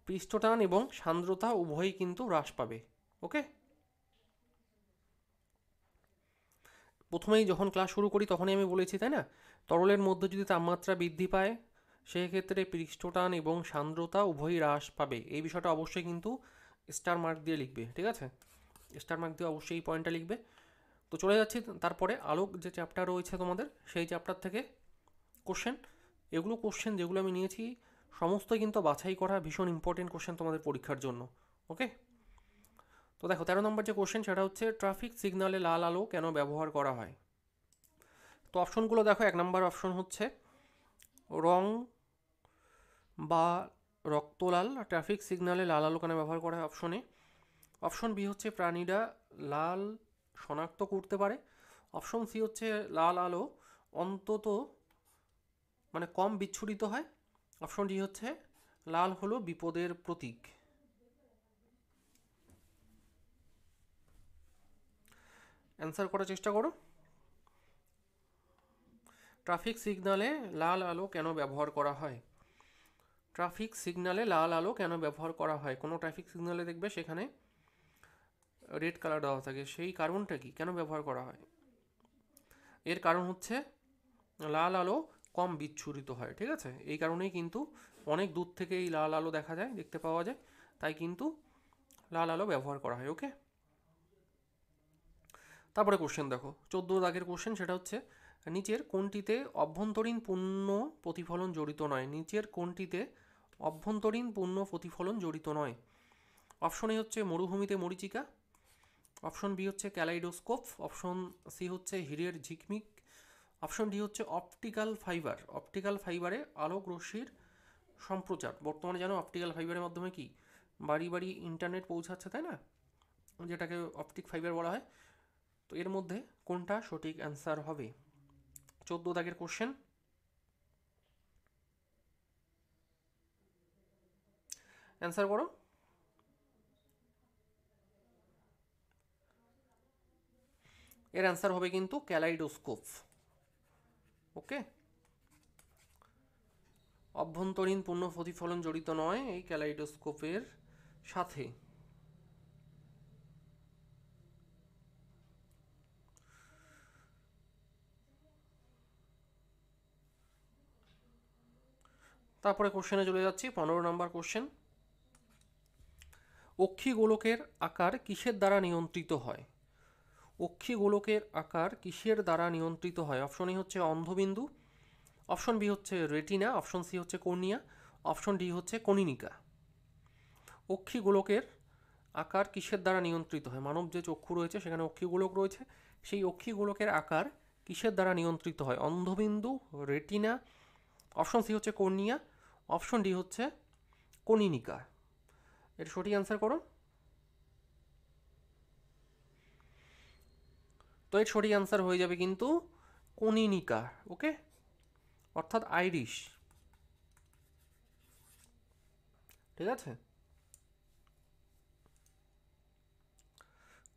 পৃষ্ঠটান এবং সান্দ্রতা উভয়ই কিন্তু হ্রাস পাবে ওকে প্রথমেই যখন ক্লাস শুরু করি তখনই আমি বলেছি তাই না তরলের মধ্যে যদি তাপমাত্রা বৃদ্ধি পায় সেক্ষেত্রে পৃষ্ঠটান এবং সান্দ্রতা উভয়ই হ্রাস পাবে এই বিষয়টা অবশ্যই কিন্তু স্টার মার্ক দিয়ে লিখবে ঠিক আছে স্টার মার্ক দিয়ে অবশ্যই এই পয়েন্টটা লিখবে তো চলে যাচ্ছি তারপরে আলোক যে চ্যাপ্টার রয়েছে তোমাদের সেই চ্যাপ্টার থেকে কোশ্চেন এগুলো কোশ্চেন যেগুলো আমি নিয়েছি সমস্ত কিন্তু বাছাই করা ভীষণ ইম্পর্টেন্ট কোশ্চেন তোমাদের পরীক্ষার জন্য ওকে তো দেখো তেরো নম্বর যে কোশ্চেন সেটা হচ্ছে ট্রাফিক সিগনালে লাল আলো কেন ব্যবহার করা হয় তো অপশনগুলো দেখো এক নম্বর অপশন হচ্ছে রং বা রক্তলাল ট্রাফিক সিগনালে লাল আলো কেন ব্যবহার করা হয় অপশনে অপশন বি হচ্ছে প্রাণীরা লাল শনাক্ত করতে পারে অপশন সি হচ্ছে লাল আলো অন্তত মানে কম বিচ্ছুরিত হয় অপশন ডি হচ্ছে লাল হলো বিপদের প্রতীক অ্যান্সার করার চেষ্টা করো ট্রাফিক সিগনালে লাল আলো কেন ব্যবহার করা হয় ট্রাফিক সিগনালে লাল আলো কেন ব্যবহার করা হয় কোনো ট্রাফিক সিগনালে দেখবে সেখানে রেড কালার দেওয়া থাকে সেই কারণটা কি কেন ব্যবহার করা হয় এর কারণ হচ্ছে লাল আলো কম বিচ্ছুরিত হয় ঠিক আছে এই কারণেই কিন্তু অনেক দূর থেকে এই লাল আলো দেখা যায় দেখতে পাওয়া যায় তাই কিন্তু লাল আলো ব্যবহার করা হয় ওকে তারপরে কোশ্চেন দেখো চোদ্দো দাগের কোশ্চেন সেটা হচ্ছে নিচের কোনটিতে অভ্যন্তরীণ পূর্ণ প্রতিফলন জড়িত নয় নিচের কোনটিতে অভ্যন্তরীণ পূর্ণ প্রতিফলন জড়িত নয় অপশন এ হচ্ছে মরুভূমিতে মরিচিকা অপশন বি হচ্ছে ক্যালাইডোস্কোপ অপশন সি হচ্ছে হিরের ঝিকমিক অপশন ডি হচ্ছে অপটিক্যাল ফাইবার অপটিক্যাল ফাইবারে আলোক রশ্মির সম্প্রচার বর্তমানে যেন অপটিক্যাল ফাইবারের মাধ্যমে কি বাড়ি বাড়ি ইন্টারনেট পৌঁছাচ্ছে তাই না যেটাকে অপটিক ফাইবার বলা হয় তো এর মধ্যে কোনটা সঠিক অ্যান্সার হবে চোদ্দ দাগের কোশ্চেন অ্যান্সার করো এর অ্যান্সার হবে কিন্তু ক্যালাইডোস্কোপ ওকে অভ্যন্তরীণ পূর্ণ প্রতিফলন জড়িত নয় এই ক্যালাইডোস্কোপের সাথে তারপরে কোশ্চেনে চলে যাচ্ছি পনেরো নম্বর কোশ্চেন অক্ষি গোলকের আকার কিসের দ্বারা নিয়ন্ত্রিত হয় গোলকের আকার কিসের দ্বারা নিয়ন্ত্রিত হয় অপশন এ হচ্ছে অন্ধবিন্দু অপশন বি হচ্ছে রেটিনা অপশন সি হচ্ছে কর্নিয়া অপশন ডি হচ্ছে অক্ষী গোলকের আকার কিসের দ্বারা নিয়ন্ত্রিত হয় মানব যে চক্ষু রয়েছে সেখানে গোলক রয়েছে সেই গোলকের আকার কিসের দ্বারা নিয়ন্ত্রিত হয় অন্ধবিন্দু রেটিনা অপশন সি হচ্ছে কর্নিয়া অপশন ডি হচ্ছে কনিনিকা এর সঠিক অ্যান্সার করুন তো এর সঠিক অ্যান্সার হয়ে যাবে কিন্তু কনিনিকা ওকে অর্থাৎ আইরিশ ঠিক আছে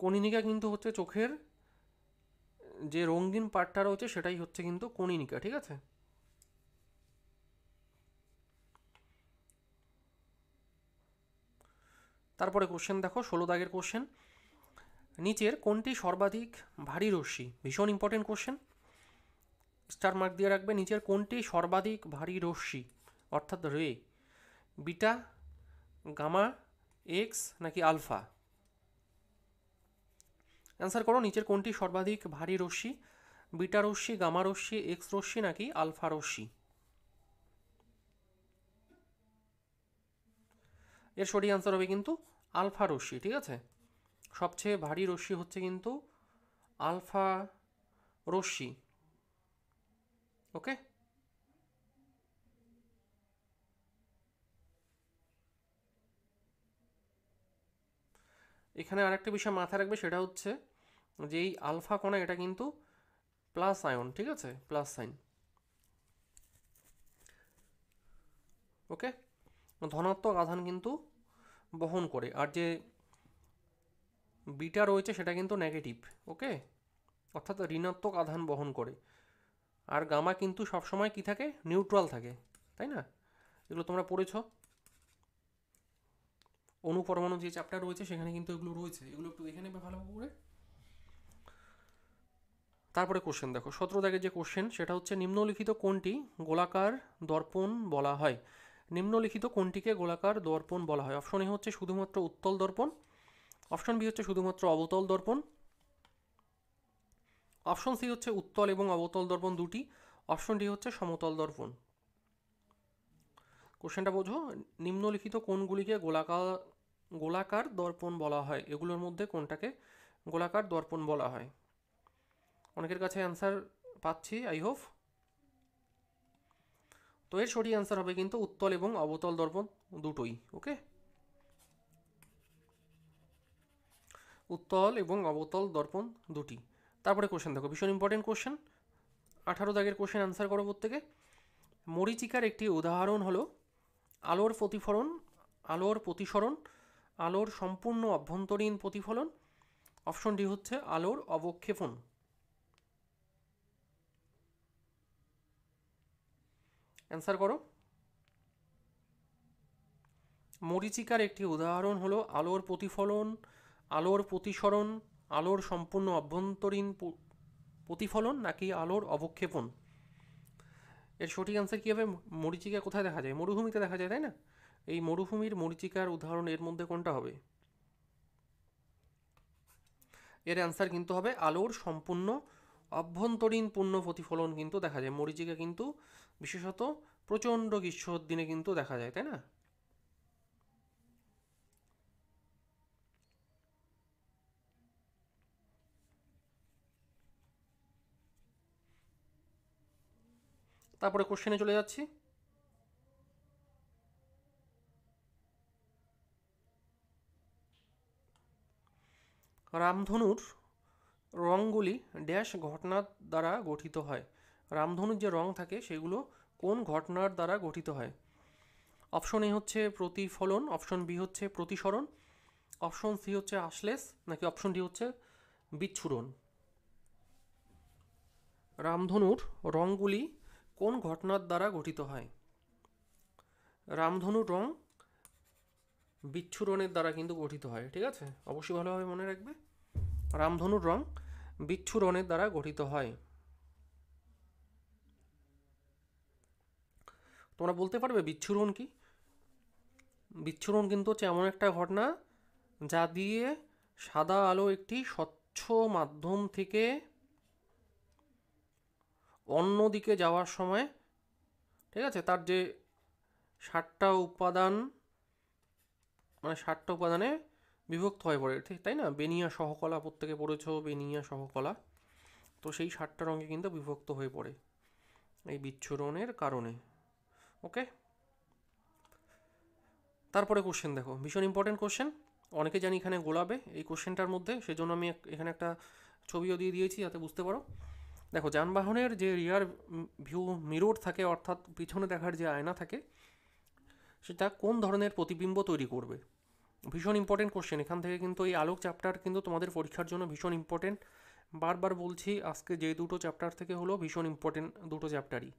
কনিনিকা কিন্তু হচ্ছে চোখের যে রঙিন পার্টটা রয়েছে সেটাই হচ্ছে কিন্তু কনিনিকা ঠিক আছে তারপরে কোশ্চেন দেখো ষোলো দাগের কোশ্চেন নিচের কোনটি সর্বাধিক ভারী রশ্মি ভীষণ ইম্পর্টেন্ট কোশ্চেন স্টার মার্ক দিয়ে রাখবে নিচের কোনটি সর্বাধিক ভারী রশ্মি অর্থাৎ রে বিটা গামা এক্স নাকি আলফা অ্যান্সার করো নিচের কোনটি সর্বাধিক ভারী রশ্মি বিটা রশ্মি গামা রশ্মি এক্স রশ্মি নাকি আলফা রশ্মি এর সঠিক অ্যান্সার হবে কিন্তু আলফা রশ্মি ঠিক আছে সবচেয়ে ভারী রশ্মি হচ্ছে কিন্তু আলফা রশ্মি ওকে এখানে আরেকটা বিষয় মাথায় রাখবে সেটা হচ্ছে যে এই আলফা কণা এটা কিন্তু প্লাস আয়ন ঠিক আছে প্লাস সাইন ওকে ধনাত্মক আধান কিন্তু বহন করে আর যে বিটা রয়েছে সেটা কিন্তু নেগেটিভ ওকে অর্থাৎ ঋণাত্মক আধান বহন করে আর গামা কিন্তু সবসময় কি থাকে নিউট্রাল থাকে তাই না এগুলো তোমরা পড়েছ অনুপরমাণু যে চ্যাপ্টার রয়েছে সেখানে কিন্তু এগুলো রয়েছে এগুলো একটু দেখে নেবে ভালো করে তারপরে কোশ্চেন দেখো সতেরো দাগের যে কোশ্চেন সেটা হচ্ছে নিম্নলিখিত কোনটি গোলাকার দর্পণ বলা হয় নিম্নলিখিত কোনটিকে গোলাকার দর্পণ বলা হয় অপশন এ হচ্ছে শুধুমাত্র উত্তল দর্পণ অপশন বি হচ্ছে শুধুমাত্র অবতল দর্পণ অপশন সি হচ্ছে উত্তল এবং অবতল দর্পণ দুটি অপশন ডি হচ্ছে সমতল দর্পণ কোশ্চেনটা বোঝো নিম্নলিখিত কোনগুলিকে গোলাকার গোলাকার দর্পণ বলা হয় এগুলোর মধ্যে কোনটাকে গোলাকার দর্পণ বলা হয় অনেকের কাছে অ্যান্সার পাচ্ছি আই হোপ তো এর সঠিক অ্যান্সার হবে কিন্তু উত্তল এবং অবতল দর্পণ দুটোই ওকে উত্তল এবং অবতল দর্পণ দুটি তারপরে কোশ্চেন দেখো ভীষণ ইম্পর্টেন্ট কোশ্চেন আঠারো দাগের কোশ্চেন আনসার করো প্রত্যেকে মরিচিকার একটি উদাহরণ হলো আলোর প্রতিফলন আলোর প্রতিসরণ আলোর সম্পূর্ণ অভ্যন্তরীণ প্রতিফলন অপশন ডি হচ্ছে আলোর অবক্ষেপণ অ্যান্সার করো মরিচিকার একটি উদাহরণ হলো আলোর প্রতিফলন আলোর প্রতিসরণ আলোর সম্পূর্ণ অভ্যন্তরীণ প্রতিফলন নাকি আলোর অবক্ষেপণ এর সঠিক আনসার কী হবে মরিচিকা কোথায় দেখা যায় মরুভূমিতে দেখা যায় তাই না এই মরুভূমির মরিচিকার উদাহরণ এর মধ্যে কোনটা হবে এর অ্যান্সার কিন্তু হবে আলোর সম্পূর্ণ অভ্যন্তরীণ পূর্ণ প্রতিফলন কিন্তু দেখা যায় মরিচিকা কিন্তু বিশেষত প্রচণ্ড গ্রীষ্মর দিনে কিন্তু দেখা যায় তাই না তারপরে কোশ্চেনে চলে যাচ্ছি রামধনুর রঙগুলি ড্যাশ ঘটনার দ্বারা গঠিত হয় রামধনুর যে রং থাকে সেগুলো কোন ঘটনার দ্বারা গঠিত হয় অপশন এ হচ্ছে প্রতিফলন অপশন বি হচ্ছে প্রতিসরণ অপশন সি হচ্ছে আশলেস নাকি অপশন ডি হচ্ছে বিচ্ছুরণ রামধনুর রঙগুলি কোন ঘটনার দ্বারা গঠিত হয় রামধনু রং বিচ্ছুরণের দ্বারা কিন্তু গঠিত হয় ঠিক আছে অবশ্যই ভালোভাবে মনে রাখবে রামধনুর রং বিচ্ছুরণের দ্বারা গঠিত হয় তোমরা বলতে পারবে বিচ্ছুরণ কি বিচ্ছুরণ কিন্তু হচ্ছে এমন একটা ঘটনা যা দিয়ে সাদা আলো একটি স্বচ্ছ মাধ্যম থেকে অন্য দিকে যাওয়ার সময় ঠিক আছে তার যে ষাটটা উপাদান মানে ষাটটা উপাদানে বিভক্ত হয়ে পড়ে ঠিক তাই না বেনিয়া সহকলা প্রত্যেকে পড়েছ বেনিয়া সহকলা তো সেই ষাটটা রঙে কিন্তু বিভক্ত হয়ে পড়ে এই বিচ্ছুরণের কারণে ওকে তারপরে কোশ্চেন দেখো ভীষণ ইম্পর্টেন্ট কোশ্চেন অনেকে জানি এখানে গোলাবে এই কোশ্চেনটার মধ্যে সেজন্য আমি এখানে একটা ছবিও দিয়ে দিয়েছি যাতে বুঝতে পারো দেখো যানবাহনের যে রিয়ার ভিউ মিরর থাকে অর্থাৎ পিছনে দেখার যে আয়না থাকে সেটা কোন ধরনের প্রতিবিম্ব তৈরি করবে ভীষণ ইম্পর্টেন্ট কোশ্চেন এখান থেকে কিন্তু এই আলোক চ্যাপ্টার কিন্তু তোমাদের পরীক্ষার জন্য ভীষণ ইম্পর্টেন্ট বারবার বলছি আজকে যে দুটো চ্যাপ্টার থেকে হলো ভীষণ ইম্পর্টেন্ট দুটো চ্যাপ্টারই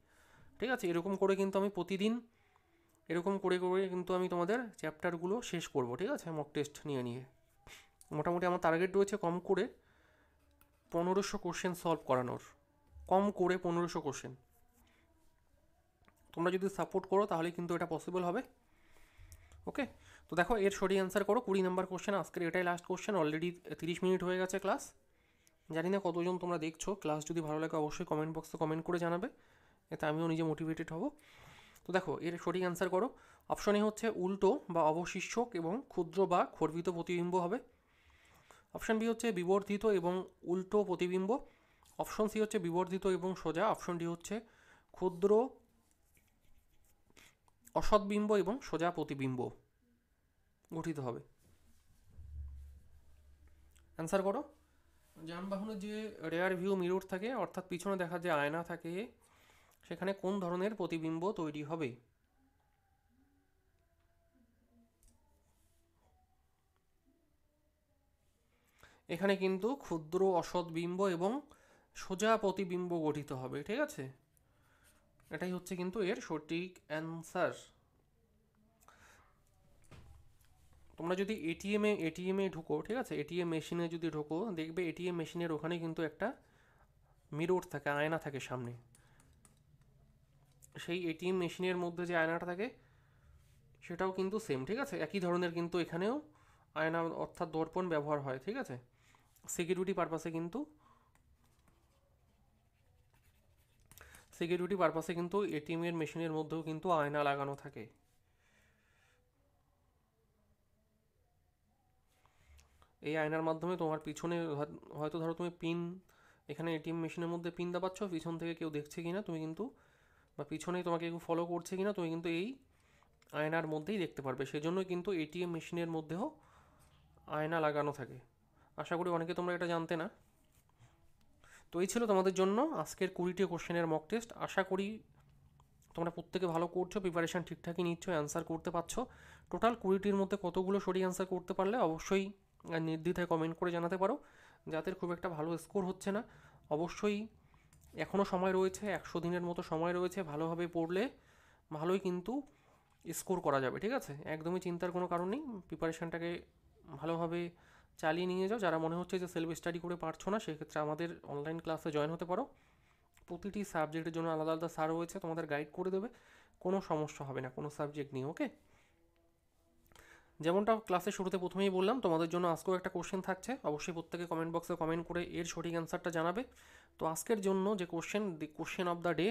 ঠিক আছে এরকম করে কিন্তু আমি প্রতিদিন এরকম করে করে কিন্তু আমি তোমাদের চ্যাপ্টারগুলো শেষ করব ঠিক আছে মক টেস্ট নিয়ে নিয়ে মোটামুটি আমার টার্গেট রয়েছে কম করে পনেরোশো কোশ্চেন সলভ করানোর কম করে পনেরোশো কোশ্চেন তোমরা যদি সাপোর্ট করো তাহলে কিন্তু এটা পসিবল হবে ওকে তো দেখো এর সঠিক অ্যান্সার করো কুড়ি নাম্বার কোশ্চেন আজকের এটাই লাস্ট কোশ্চেন অলরেডি তিরিশ মিনিট হয়ে গেছে ক্লাস জানি না কতজন তোমরা দেখছো ক্লাস যদি ভালো লাগে অবশ্যই কমেন্ট বক্সে কমেন্ট করে জানাবে এতে আমিও নিজে মোটিভেটেড হব তো দেখো এর সঠিক অ্যান্সার করো অপশনে হচ্ছে উল্টো বা অবশিষ্যক এবং ক্ষুদ্র বা খর্বিত প্রতিবিম্ব হবে অপশন বি হচ্ছে বিবর্ধিত এবং উল্টো প্রতিবিম্ব অপশন সি হচ্ছে বিবর্ধিত এবং সোজা অপশন ডি হচ্ছে ক্ষুদ্র অসৎবিম্ব এবং সোজা প্রতিবিম্ব গঠিত হবে অ্যান্সার করো যানবাহনের যে রেয়ার ভিউ মিরর থাকে অর্থাৎ পিছনে দেখা যে আয়না থাকে সেখানে কোন ধরনের প্রতিবিম্ব তৈরি হবে এখানে কিন্তু ক্ষুদ্র অসৎবিম্ব এবং সোজা প্রতিবিম্ব গঠিত হবে ঠিক আছে এটাই হচ্ছে কিন্তু এর সঠিক অ্যান্সার তোমরা যদি এটিএমে এটিএমে ঢুকো ঠিক আছে এটিএম মেশিনে যদি ঢুকো দেখবে এটিএম মেশিনের ওখানে কিন্তু একটা মিরর থাকে আয়না থাকে সামনে সেই এটিএম মেশিনের মধ্যে যে আয়নাটা থাকে সেটাও কিন্তু সেম ঠিক আছে একই ধরনের কিন্তু এখানেও আয়না অর্থাৎ দর্পণ ব্যবহার হয় ঠিক আছে সিকিউরিটি পারপাসে কিন্তু সিকিউরিটি পারপাসে কিন্তু এটিএমের মেশিনের মধ্যেও কিন্তু আয়না লাগানো থাকে এই আয়নার মাধ্যমে তোমার পিছনে হয়তো ধরো তুমি পিন এখানে এটিএম মেশিনের মধ্যে পিন দাবাচ্ছ পিছন থেকে কেউ দেখছে কি না তুমি কিন্তু বা পিছনে তোমাকে কেউ ফলো করছে কি না তুমি কিন্তু এই আয়নার মধ্যেই দেখতে পারবে সেজন্য কিন্তু এটিএম মেশিনের মধ্যেও আয়না লাগানো থাকে আশা করি অনেকে তোমরা এটা জানতে না তো এই ছিল তোমাদের জন্য আজকের কুড়িটি কোশ্চেনের মক টেস্ট আশা করি তোমরা প্রত্যেকে ভালো করছো প্রিপারেশান ঠিকঠাকই নিচ্ছ অ্যান্সার করতে পারছো টোটাল কুড়িটির মধ্যে কতগুলো সরি অ্যান্সার করতে পারলে অবশ্যই নির্দ্বিধায় কমেন্ট করে জানাতে পারো যাদের খুব একটা ভালো স্কোর হচ্ছে না অবশ্যই এখনও সময় রয়েছে একশো দিনের মতো সময় রয়েছে ভালোভাবে পড়লে ভালোই কিন্তু স্কোর করা যাবে ঠিক আছে একদমই চিন্তার কোনো কারণ নেই প্রিপারেশানটাকে ভালোভাবে চালিয়ে নিয়ে যাও যারা মনে হচ্ছে যে সেলফ স্টাডি করে পারছো না সেক্ষেত্রে আমাদের অনলাইন ক্লাসে জয়েন হতে পারো প্রতিটি সাবজেক্টের জন্য আলাদা আলাদা স্যার রয়েছে তোমাদের গাইড করে দেবে কোনো সমস্যা হবে না কোনো সাবজেক্ট নিয়ে ওকে যেমনটা ক্লাসের শুরুতে প্রথমেই বললাম তোমাদের জন্য আজকেও একটা কোশ্চেন থাকছে অবশ্যই প্রত্যেকে কমেন্ট বক্সে কমেন্ট করে এর সঠিক অ্যান্সারটা জানাবে তো আজকের জন্য যে question question of the day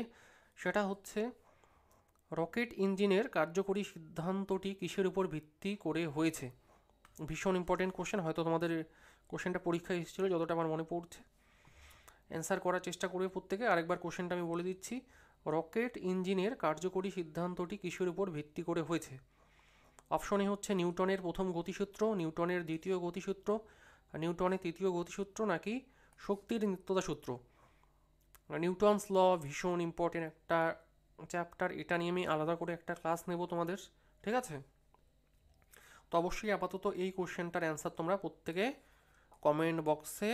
সেটা হচ্ছে রকেট ইঞ্জিনের কার্যকরী সিদ্ধান্তটি কিসের উপর ভিত্তি করে হয়েছে ভীষণ ইম্পর্টেন্ট কোশ্চেন হয়তো তোমাদের কোশ্চেনটা পরীক্ষায় এসেছিলো যতটা আমার মনে পড়ছে অ্যান্সার করার চেষ্টা করবে প্রত্যেকে আরেকবার কোশ্চেনটা আমি বলে দিচ্ছি রকেট ইঞ্জিনের কার্যকরী সিদ্ধান্তটি কিসের উপর ভিত্তি করে হয়েছে অপশনে হচ্ছে নিউটনের প্রথম গতিসূত্র নিউটনের দ্বিতীয় গতিসূত্র নিউটনের তৃতীয় গতিসূত্র নাকি শক্তির নিত্যতা সূত্র নিউটনস ল ভীষণ ইম্পর্টেন্ট একটা চ্যাপ্টার এটা নিয়ে আমি আলাদা করে একটা ক্লাস নেব তোমাদের ঠিক আছে তো অবশ্যই আপাতত এই কোশ্চেনটার অ্যান্সার তোমরা প্রত্যেকে কমেন্ট বক্সে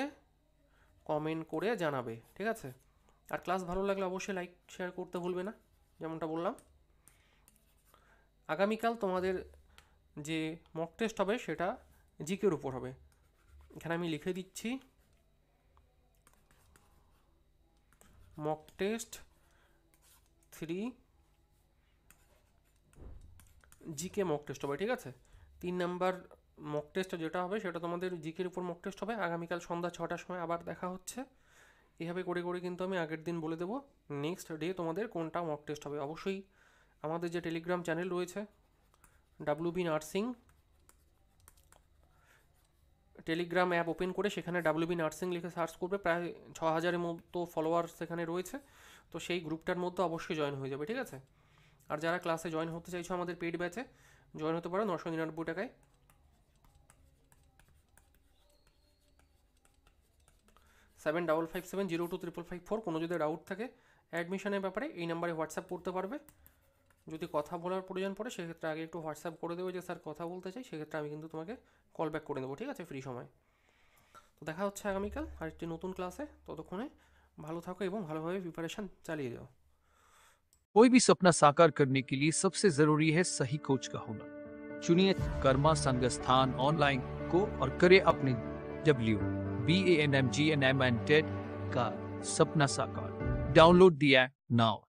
কমেন্ট করে জানাবে ঠিক আছে আর ক্লাস ভালো লাগলে অবশ্যই লাইক শেয়ার করতে ভুলবে না যেমনটা বললাম আগামীকাল তোমাদের যে মক টেস্ট হবে সেটা জিকের উপর হবে এখানে আমি লিখে দিচ্ছি mock test three GK mock test হবে ঠিক আছে তিন নাম্বার মক টেস্ট যেটা হবে সেটা তোমাদের জিকের উপর মক টেস্ট হবে আগামীকাল সন্ধ্যা ছটার সময় আবার দেখা হচ্ছে এভাবে করে করে কিন্তু আমি আগের দিন বলে দেবো নেক্সট ডে তোমাদের কোনটা মক টেস্ট হবে অবশ্যই আমাদের যে টেলিগ্রাম চ্যানেল রয়েছে W B nursing Telegram app open করে সেখানে বি নার্সিং লিখে সার্চ করবে প্রায় ছ হাজারের মতো ফলোয়ার সেখানে রয়েছে তো সেই গ্রুপটার মধ্যে অবশ্যই জয়েন হয়ে যাবে ঠিক আছে আর যারা ক্লাসে জয়েন হতে চাইছো আমাদের পেড ব্যাচে জয়েন হতে পারো নশো নিরানব্বই টাকায় seven double five seven zero two triple five four কোনো যদি ডাউট থাকে অ্যাডমিশনের ব্যাপারে এই নাম্বারে হোয়াটসঅ্যাপ করতে পারবে যদি কথা বলার প্রয়োজন পড়ে সেক্ষেত্রে আগে একটু হোয়াটসঅ্যাপ করে দেবে যে স্যার কথা বলতে চাই সেক্ষেত্রে আমি কিন্তু তোমাকে কল ব্যাক করে দেবো ঠিক আছে ফ্রি সময় তো দেখা হচ্ছে আগামীকাল আরেকটি নতুন ক্লাসে ততক্ষণে ভালো থাকো এবং ভালোভাবে প্রিপারেশান চালিয়ে যাও कोई भी सपना साकार करने के लिए सबसे जरूरी है सही कोच का होना चुनिए कर्मा संगस्थान ऑनलाइन को और करे अपने W B N M G N M and TET का सपना साकार डाउनलोड दिया नाउ